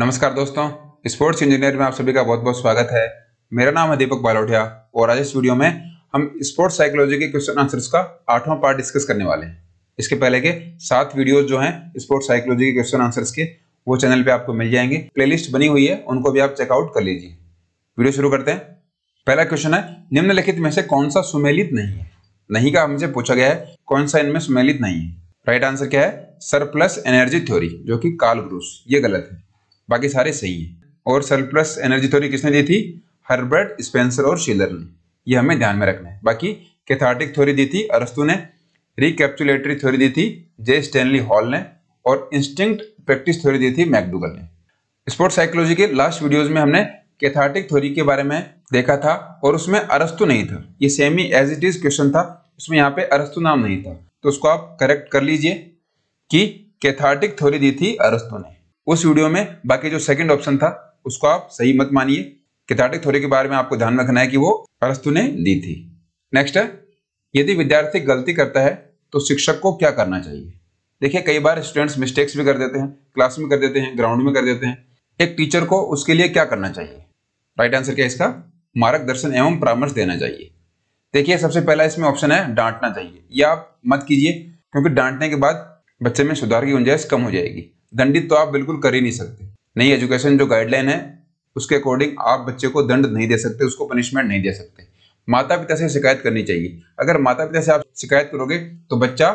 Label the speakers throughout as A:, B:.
A: नमस्कार दोस्तों sports engineer में आप सभी का बहुत बहुत स्वागत है मेरा नाम है दीपक बालोटिया और आज इस वीडियो में हम स्पोर्ट्स साइकोलॉजी के क्वेश्चन आंसर्स का आठवां पार्ट डिस्कस करने वाले हैं इसके पहले के सात वीडियोज जो हैं स्पोर्ट्स साइकोलॉजी के क्वेश्चन आंसर्स के वो चैनल पर आपको मिल जाएंगे प्ले बनी हुई है उनको भी आप चेकआउट कर लीजिए वीडियो शुरू करते हैं पहला क्वेश्चन है निम्नलिखित में से कौन सा सुमेलित नहीं है नहीं का हमसे पूछा गया है कौन सा इनमें सुमेलित नहीं है राइट आंसर क्या है सरप्लस एनर्जी थ्योरी जो कि काल ग्रूस ये गलत है बाकी सारे सही हैं और सरप्लस एनर्जी थ्योरी किसने दी थी हर्बर्ट स्पेंसर और शीलर ने यह हमें ध्यान में रखना है बाकी कैथार्टिक थ्योरी दी थी अरस्तु ने रिकैप्चुलेटरी थ्योरी दी थी जे स्टैनली हॉल ने और इंस्टिंक्ट प्रैक्टिस थ्योरी दी थी मैकडूगल ने स्पोर्ट्स साइकोलॉजी के लास्ट वीडियोज में हमने कैथार्टिक थ्योरी के बारे में देखा था और उसमें अरस्तु नहीं था ये same as it is question था उसमें यहाँ पे अरस्तु नाम नहीं था तो उसको आप करेक्ट कर लीजिए कि कैथार्टिक थ्योरी दी थी अरस्तु ने उस वीडियो में बाकी जो सेकंड ऑप्शन था उसको आप सही मत मानिए किताटिक थ्योरी के बारे में आपको ध्यान रखना है कि वो अरस्तु ने दी थी नेक्स्ट है यदि विद्यार्थी गलती करता है तो शिक्षक को क्या करना चाहिए देखिए कई बार स्टूडेंट्स मिस्टेक्स भी कर देते हैं क्लास में कर देते हैं ग्राउंड में कर देते हैं एक टीचर को उसके लिए क्या करना चाहिए राइट आंसर क्या इसका मार्गदर्शन एवं परामर्श देना चाहिए देखिए सबसे पहला इसमें ऑप्शन है डांटना चाहिए या आप मत कीजिए क्योंकि डांटने के बाद बच्चे में सुधार की गुंजाइश कम हो जाएगी दंडित तो आप बिल्कुल कर ही नहीं सकते नई एजुकेशन जो गाइडलाइन है उसके अकॉर्डिंग आप बच्चे को दंड नहीं दे सकते उसको पनिशमेंट नहीं दे सकते माता पिता से शिकायत करनी चाहिए अगर माता पिता से आप शिकायत करोगे तो बच्चा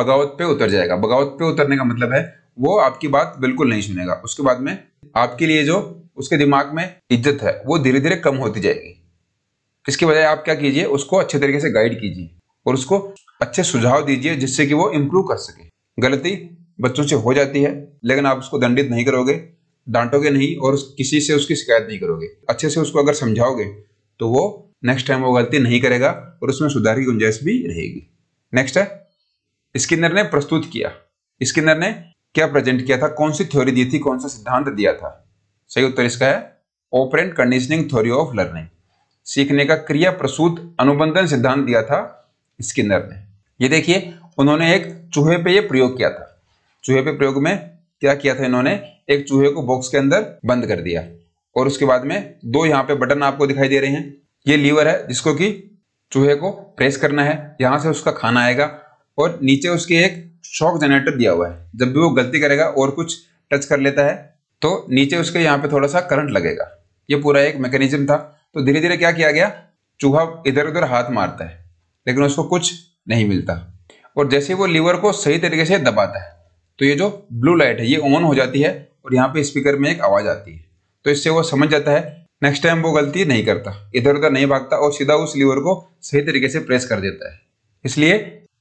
A: बगावत पे उतर जाएगा बगावत पे उतरने का मतलब है वो आपकी बात बिल्कुल नहीं सुनेगा उसके बाद में आपके लिए जो उसके दिमाग में इज्जत है वो धीरे धीरे कम होती जाएगी इसके बजाय आप क्या कीजिए उसको अच्छे तरीके से गाइड कीजिए और उसको अच्छे सुझाव दीजिए जिससे कि वो इम्प्रूव कर सके गलती बच्चों से हो जाती है लेकिन आप उसको दंडित नहीं करोगे डांटोगे नहीं और किसी से उसकी शिकायत नहीं करोगे अच्छे से उसको अगर समझाओगे तो वो नेक्स्ट टाइम वो गलती नहीं करेगा और उसमें सुधार की गुंजाइश भी रहेगी नेक्स्ट है स्किनर ने प्रस्तुत किया स्किनर ने क्या प्रेजेंट किया था कौन सी थ्योरी दी थी कौन सा सिद्धांत दिया था सही उत्तर इसका है operant conditioning theory of learning सीखने का क्रिया प्रसूत अनुबंधन सिद्धांत दिया था स्किनर ने ये देखिए उन्होंने एक चूहे पे ये प्रयोग किया था चूहे पे प्रयोग में क्या किया था इन्होंने एक चूहे को बॉक्स के अंदर बंद कर दिया और उसके बाद में दो यहाँ पे बटन आपको दिखाई दे रहे हैं ये लीवर है जिसको कि चूहे को प्रेस करना है यहाँ से उसका खाना आएगा और नीचे उसके एक शॉक जनरेटर दिया हुआ है जब भी वो गलती करेगा और कुछ टच कर लेता है तो नीचे उसके यहाँ पे थोड़ा सा करंट लगेगा ये पूरा एक मैकेनिज्म था तो धीरे धीरे क्या किया गया चूहा इधर उधर हाथ मारता है लेकिन उसको कुछ नहीं मिलता और जैसे वो लीवर को सही तरीके से दबाता है तो ये जो ब्लू लाइट है ये ऑन हो जाती है और यहाँ पे स्पीकर में एक आवाज़ आती है तो इससे वो समझ जाता है नेक्स्ट टाइम वो गलती नहीं करता इधर उधर नहीं भागता और सीधा उस लीवर को सही तरीके से प्रेस कर देता है इसलिए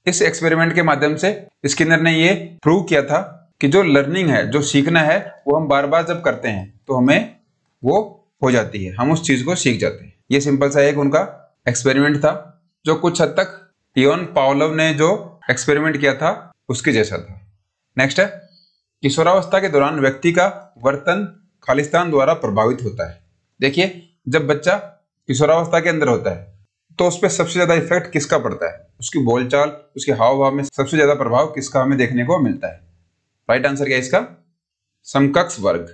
A: इस एक्सपेरिमेंट के माध्यम से स्किनर ने ये प्रूव किया था कि जो लर्निंग है जो सीखना है वो हम बार बार जब करते हैं तो हमें वो हो जाती है हम उस चीज़ को सीख जाते हैं ये सिंपल सा एक उनका एक्सपेरिमेंट था जो कुछ हद तक लियोन पावलव ने जो एक्सपेरिमेंट किया था उसके जैसा था नेक्स्ट है किशोरावस्था के दौरान व्यक्ति का वर्तन खालिस्तान द्वारा प्रभावित होता है देखिए जब बच्चा किशोरावस्था के अंदर होता है तो उस पर सबसे ज़्यादा इफेक्ट किसका पड़ता है उसकी बोलचाल उसके हाव भाव में सबसे ज़्यादा प्रभाव किसका हमें देखने को मिलता है राइट आंसर क्या है इसका समकक्ष वर्ग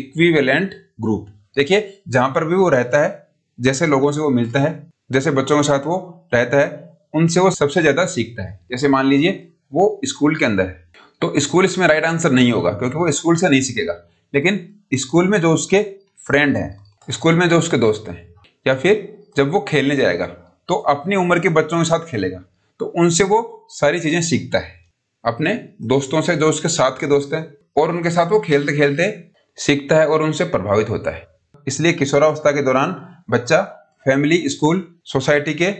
A: इक्विवेलेंट ग्रुप देखिए जहां पर भी वो रहता है जैसे लोगों से वो मिलता है जैसे बच्चों के साथ वो रहता है उनसे वो सबसे ज़्यादा सीखता है जैसे मान लीजिए वो स्कूल के अंदर है तो स्कूल इसमें राइट आंसर नहीं होगा क्योंकि वो स्कूल से नहीं सीखेगा लेकिन स्कूल में जो उसके फ्रेंड हैं स्कूल में जो उसके दोस्त हैं या फिर जब वो खेलने जाएगा तो अपनी उम्र के बच्चों के साथ खेलेगा तो उनसे वो सारी चीज़ें सीखता है अपने दोस्तों से जो उसके साथ के दोस्त हैं और उनके साथ वो खेलते खेलते सीखता है और उनसे प्रभावित होता है इसलिए किशोरावस्था के दौरान बच्चा फैमिली स्कूल सोसाइटी के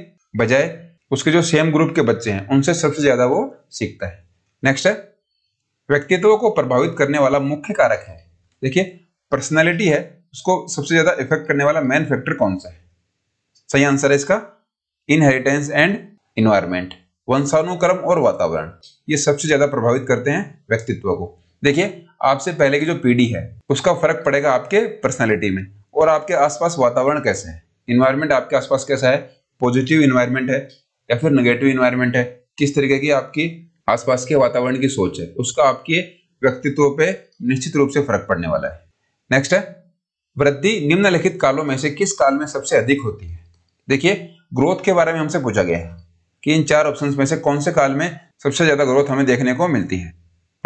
A: बजाय उसके जो सेम ग्रुप के बच्चे हैं उनसे सबसे ज़्यादा वो सीखता है नेक्स्ट है व्यक्तित्व को प्रभावित करने वाला मुख्य कारक है देखिए पर्सनैलिटी है उसको सबसे ज्यादा इफेक्ट करने वाला मेन फैक्टर कौन सा है सही आंसर है इसका इनहेरिटेंस एंड इन्वायरमेंट वंशानुक्रम और वातावरण ये सबसे ज्यादा प्रभावित करते हैं व्यक्तित्व को देखिए आपसे पहले की जो पीढ़ी है उसका फर्क पड़ेगा आपके पर्सनैलिटी में और आपके आसपास वातावरण कैसे है इन्वायरमेंट आपके आसपास कैसा है पॉजिटिव इन्वायरमेंट है या फिर नेगेटिव इन्वायरमेंट है किस तरीके की आपकी आसपास के वातावरण की सोच है उसका आपके व्यक्तित्व पे निश्चित रूप से फर्क पड़ने वाला है नेक्स्ट है वृद्धि निम्नलिखित कालों में से किस काल में सबसे अधिक होती है देखिए ग्रोथ के बारे में हमसे पूछा गया है कि इन चार ऑप्शन में से कौन से काल में सबसे ज्यादा ग्रोथ हमें देखने को मिलती है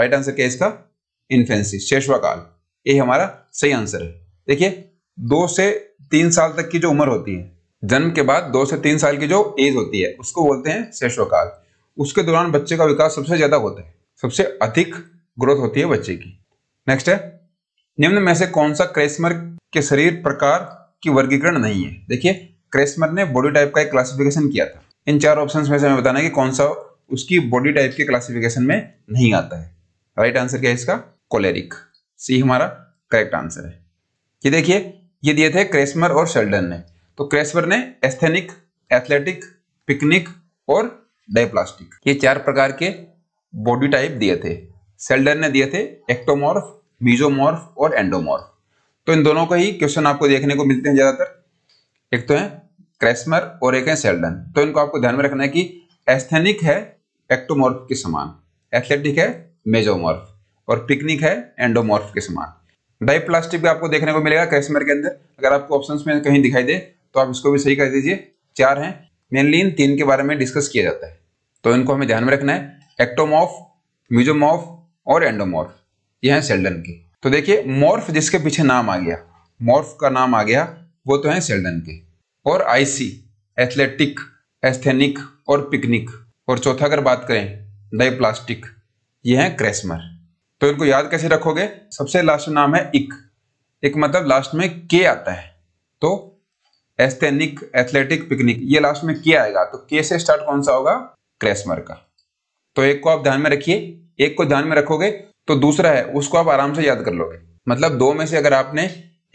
A: राइट आंसर क्या है इसका इन्फेंसी शेषवा काल ये हमारा सही आंसर है देखिए दो से तीन साल तक की जो उम्र होती है जन्म के बाद दो से तीन साल की जो एज होती है उसको बोलते हैं शेषवा काल उसके दौरान बच्चे का विकास सबसे ज्यादा होता है सबसे अधिक ग्रोथ होती है बच्चे की नेक्स्ट है निम्न में से कौन सा क्रेस्मर के शरीर प्रकार की वर्गीकरण नहीं है देखिए क्रेस्मर ने बॉडी टाइप का एक क्लासिफिकेशन किया था इन चार ऑप्शंस में से हमें बताना है कि कौन सा उसकी बॉडी टाइप के क्लासिफिकेशन में नहीं आता है राइट right आंसर क्या है इसका कोलेरिक सी हमारा करेक्ट आंसर है ये देखिए ये दिए थे क्रेस्मर और शेल्डन ने तो क्रेस्मर ने एस्थेनिक एथलेटिक पिकनिक और डायप्लास्टिक ये चार प्रकार के बॉडी टाइप दिए थे सेल्डर ने दिए थे एक्टोमॉर्फ बीजोमॉर्फ और एंडोमॉर्फ तो इन दोनों का ही क्वेश्चन आपको देखने को मिलते हैं ज़्यादातर एक तो है क्रेस्मर और एक है सेल्डन तो इनको आपको ध्यान में रखना है कि एस्थेनिक है एक्टोमॉर्फ के समान एथलेटिक है मेजोमॉर्फ और पिकनिक है एंडोमॉर्फ के समान डाइप्लास्टिक भी आपको देखने को मिलेगा क्रेस्मर के अंदर अगर आपको ऑप्शन में कहीं दिखाई दे तो आप इसको भी सही कर दीजिए चार हैं मेनली इन तीन के बारे में डिस्कस किया जाता है तो इनको हमें ध्यान में रखना है एक्टोमॉर्फ म्यूजोमॉर्फ और एंडोमॉर्फ ये हैं सेल्डन के तो देखिए मॉर्फ जिसके पीछे नाम आ गया मॉर्फ का नाम आ गया वो तो है सेल्डन के और आईसी एथलेटिक एस्थेनिक और पिकनिक और चौथा अगर बात करें डाइप्लास्टिक ये हैं क्रेसमर तो इनको याद कैसे रखोगे सबसे लास्ट नाम है इक एक मतलब लास्ट में के आता है तो एस्थेनिक एथलेटिक पिकनिक ये लास्ट में के आएगा तो के से स्टार्ट कौन सा होगा क्रेसमर का तो एक को आप ध्यान में रखिए एक को ध्यान में रखोगे तो दूसरा है उसको आप आराम से याद कर लोगे मतलब दो में से अगर आपने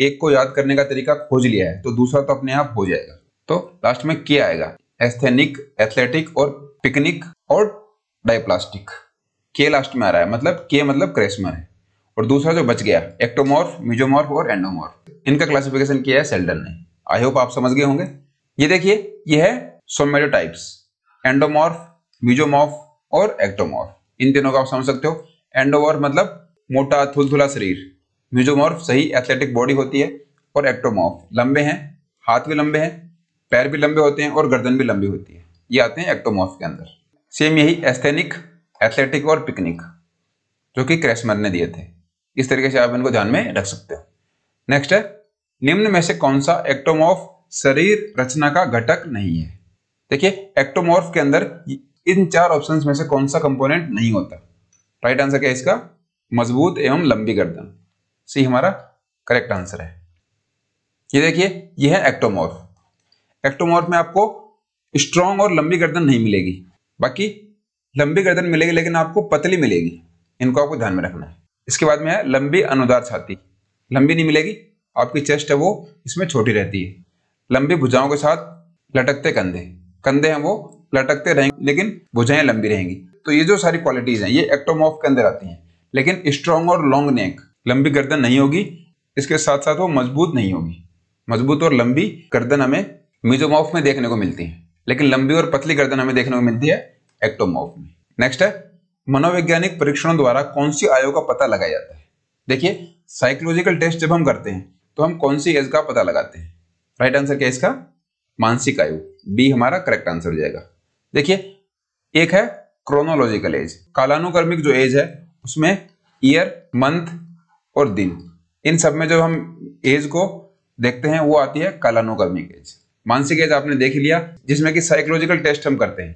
A: एक को याद करने का तरीका खोज लिया है तो दूसरा तो अपने आप हो जाएगा तो लास्ट में क्या आएगा एस्थेनिक एथलेटिक और पिकनिक और डायप्लास्टिक के लास्ट में आ रहा है मतलब के मतलब क्रेसमर है और दूसरा जो बच गया एक्टोमॉर्फ म्यूजोमॉर्फ और एंडोमॉर्फ इनका क्लासिफिकेशन किया है सेल्डन ने आई होप आप समझ गए होंगे ये देखिए ये है सोमेटोटाइप्स एंडोमॉर्फ मिजोमॉफ और एक्टोमॉफ इन तीनों को आप समझ सकते हो एंडोमॉर्फ मतलब मोटा थुलथुला शरीर मिजोमॉर्फ सही एथलेटिक बॉडी होती है और एक्टोमॉर्फ लंबे हैं हाथ भी लंबे हैं पैर भी लंबे होते हैं और गर्दन भी लंबी होती है ये आते हैं एक्टोमॉर्फ के अंदर सेम यही एस्थेनिक एथलेटिक और पिकनिक जो कि क्रैशमर ने दिए थे इस तरीके से आप इनको ध्यान में रख सकते हो नेक्स्ट है निम्न में से कौन सा एक्टोमॉर्फ शरीर रचना का घटक नहीं है देखिए एक्टोमॉर्फ के अंदर इन चार ऑप्शन में से कौन सा कंपोनेंट नहीं होता राइट आंसर क्या है इसका मजबूत एवं लंबी गर्दन सी हमारा करेक्ट आंसर है ये देखिए यह है एक्टोमॉर्फ एक्टोमॉर्फ में आपको स्ट्रॉन्ग और लंबी गर्दन नहीं मिलेगी बाकी लंबी गर्दन मिलेगी लेकिन आपको पतली मिलेगी इनको आपको ध्यान में रखना है इसके बाद में है लंबी अनुदार छाती लंबी नहीं मिलेगी आपकी चेस्ट है वो इसमें छोटी रहती है लंबी भुजाओं के साथ लटकते कंधे कंधे हैं वो लटकते रहेंगे लेकिन भुजाएं लंबी रहेंगी तो ये जो सारी क्वालिटीज हैं ये एक्टोमॉफ के अंदर आती हैं लेकिन स्ट्रॉन्ग और लॉन्ग नेक लंबी गर्दन नहीं होगी इसके साथ साथ वो मजबूत नहीं होगी मजबूत और लंबी गर्दन हमें मिजोमॉफ में देखने को मिलती है लेकिन लंबी और पतली गर्दन हमें देखने को मिलती है एक्टोमॉफ में नेक्स्ट है मनोवैज्ञानिक परीक्षणों द्वारा कौन सी आयु का पता लगाया जाता है देखिए साइकोलॉजिकल टेस्ट जब हम करते हैं तो हम कौन सी एज का पता लगाते हैं राइट आंसर क्या इसका मानसिक आयु बी हमारा करेक्ट आंसर हो जाएगा देखिए एक है क्रोनोलॉजिकल एज कालानुक्रमिक जो एज है उसमें ईयर मंथ और दिन इन सब में जब हम एज को देखते हैं वो आती है कालानुक्रमिक एज मानसिक एज आपने देख लिया जिसमें कि साइकोलॉजिकल टेस्ट हम करते हैं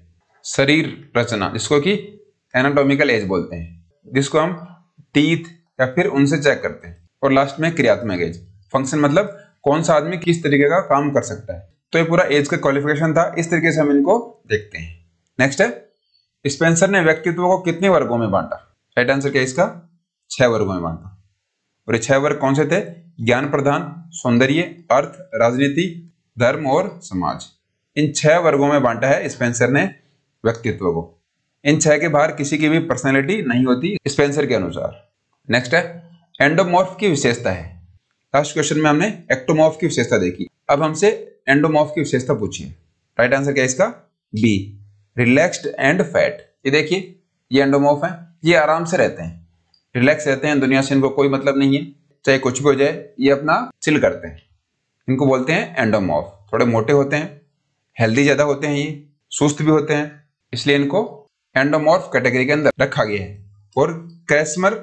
A: शरीर रचना जिसको कि एनाटोमिकल एज बोलते हैं जिसको हम टीथ या फिर उनसे चेक करते हैं और लास्ट में क्रियात्मक एज फंक्शन मतलब कौन सा आदमी किस तरीके का काम कर सकता है तो ये पूरा एज का क्वालिफिकेशन था इस तरीके से हम इनको देखते हैं नेक्स्ट है स्पेंसर ने व्यक्तित्व को कितने वर्गों में बांटा राइट आंसर क्या इसका छह वर्गों में बांटा और ये छह वर्ग कौन से थे ज्ञान प्रधान सौंदर्य अर्थ राजनीति धर्म और समाज इन छह वर्गों में बांटा है स्पेंसर ने व्यक्तित्व को इन छह के बाहर किसी की भी पर्सनैलिटी नहीं होती स्पेंसर के अनुसार नेक्स्ट है एंडोमॉर्फ की विशेषता है लास्ट क्वेश्चन में हमने एक्टोमॉर्फ की विशेषता देखी अब हमसे एंडोमॉफ की विशेषता पूछी है राइट आंसर क्या है इसका बी रिलैक्स्ड एंड फैट ये देखिए ये एंडोमॉफ है ये आराम से रहते हैं रिलैक्स रहते हैं दुनिया से इनको कोई मतलब नहीं है चाहे कुछ भी हो जाए ये अपना चिल करते हैं इनको बोलते हैं एंडोमॉफ थोड़े मोटे होते हैं हेल्दी ज़्यादा होते हैं ये सुस्त भी होते हैं इसलिए इनको एंडोमॉर्फ कैटेगरी के अंदर रखा गया है और क्रेसमर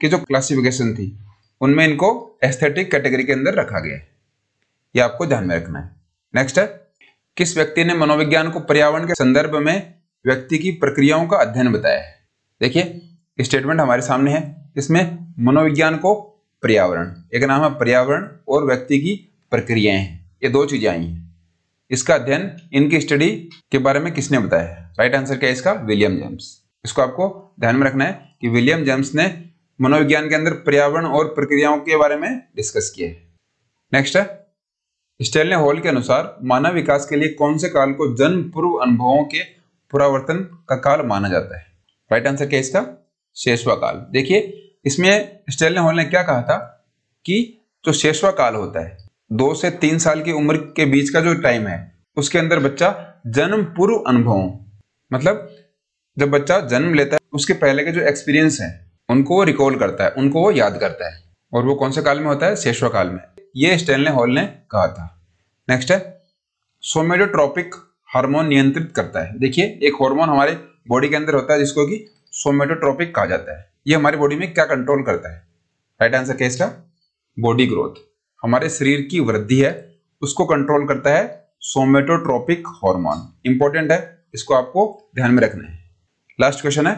A: की जो क्लासिफिकेशन थी उनमें इनको एस्थेटिक कैटेगरी के अंदर रखा गया है यह आपको ध्यान में रखना है नेक्स्ट है किस व्यक्ति ने मनोविज्ञान को पर्यावरण के संदर्भ में व्यक्ति की प्रक्रियाओं का अध्ययन बताया है देखिए स्टेटमेंट हमारे सामने है इसमें मनोविज्ञान को पर्यावरण एक नाम है पर्यावरण और व्यक्ति की प्रक्रियाएं हैं ये दो चीजें आई हैं इसका अध्ययन इनकी स्टडी के बारे में किसने बताया है राइट आंसर क्या है इसका विलियम जेम्स इसको आपको ध्यान में रखना है कि विलियम जेम्स ने मनोविज्ञान के अंदर पर्यावरण और प्रक्रियाओं के बारे में डिस्कस किया है नेक्स्ट है स्टेल ने हॉल के अनुसार मानव विकास के लिए कौन से काल को जन्म पूर्व अनुभवों के पुरावर्तन का काल माना जाता है राइट आंसर क्या इसका शेषवा काल देखिए इसमें स्टेल ने हॉल ने क्या कहा था कि जो शेषवा काल होता है दो से तीन साल की उम्र के बीच का जो टाइम है उसके अंदर बच्चा जन्म पूर्व अनुभवों मतलब जब बच्चा जन्म लेता है उसके पहले के जो एक्सपीरियंस है उनको वो रिकॉल करता है उनको वो याद करता है और वो कौन से काल में होता है शेषवा काल में ये स्टेनले हॉल ने कहा था नेक्स्ट है सोमेटोट्रॉपिक हार्मोन नियंत्रित करता है देखिए एक हार्मोन हमारे बॉडी के अंदर होता है जिसको कि सोमेटोट्रॉपिक कहा जाता है ये हमारी बॉडी में क्या कंट्रोल करता है राइट आंसर क्या इसका बॉडी ग्रोथ हमारे शरीर की वृद्धि है उसको कंट्रोल करता है सोमेटोट्रॉपिक हॉर्मोन इंपॉर्टेंट है इसको आपको ध्यान में रखना है लास्ट क्वेश्चन है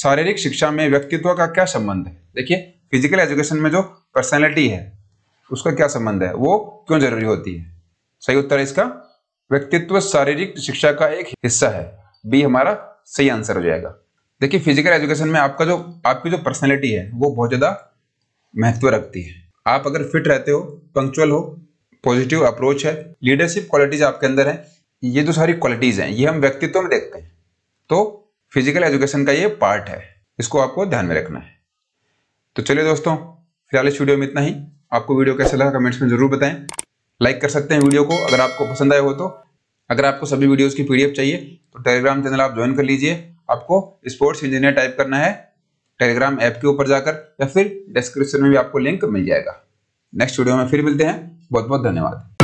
A: शारीरिक शिक्षा में व्यक्तित्व का क्या संबंध है देखिए फिजिकल एजुकेशन में जो पर्सनैलिटी है उसका क्या संबंध है वो क्यों जरूरी होती है सही उत्तर है इसका व्यक्तित्व शारीरिक शिक्षा का एक हिस्सा है बी हमारा सही आंसर हो जाएगा देखिए फिजिकल एजुकेशन में आपका जो आपकी जो पर्सनैलिटी है वो बहुत ज़्यादा महत्व रखती है आप अगर फिट रहते हो पंक्चुअल हो पॉजिटिव अप्रोच है लीडरशिप क्वालिटीज आपके अंदर है ये जो सारी क्वालिटीज़ हैं ये हम व्यक्तित्व में देखते हैं तो फिजिकल एजुकेशन का ये पार्ट है इसको आपको ध्यान में रखना है तो चलिए दोस्तों फिलहाल इस वीडियो में इतना ही आपको वीडियो कैसा लगा कमेंट्स में ज़रूर बताएं लाइक कर सकते हैं वीडियो को अगर आपको पसंद आया हो तो अगर आपको सभी वीडियोस की पीडीएफ चाहिए तो टेलीग्राम चैनल आप ज्वाइन कर लीजिए आपको स्पोर्ट्स इंजीनियर टाइप करना है टेलीग्राम ऐप के ऊपर जाकर या फिर डिस्क्रिप्शन में भी आपको लिंक मिल जाएगा नेक्स्ट वीडियो में फिर मिलते हैं बहुत बहुत धन्यवाद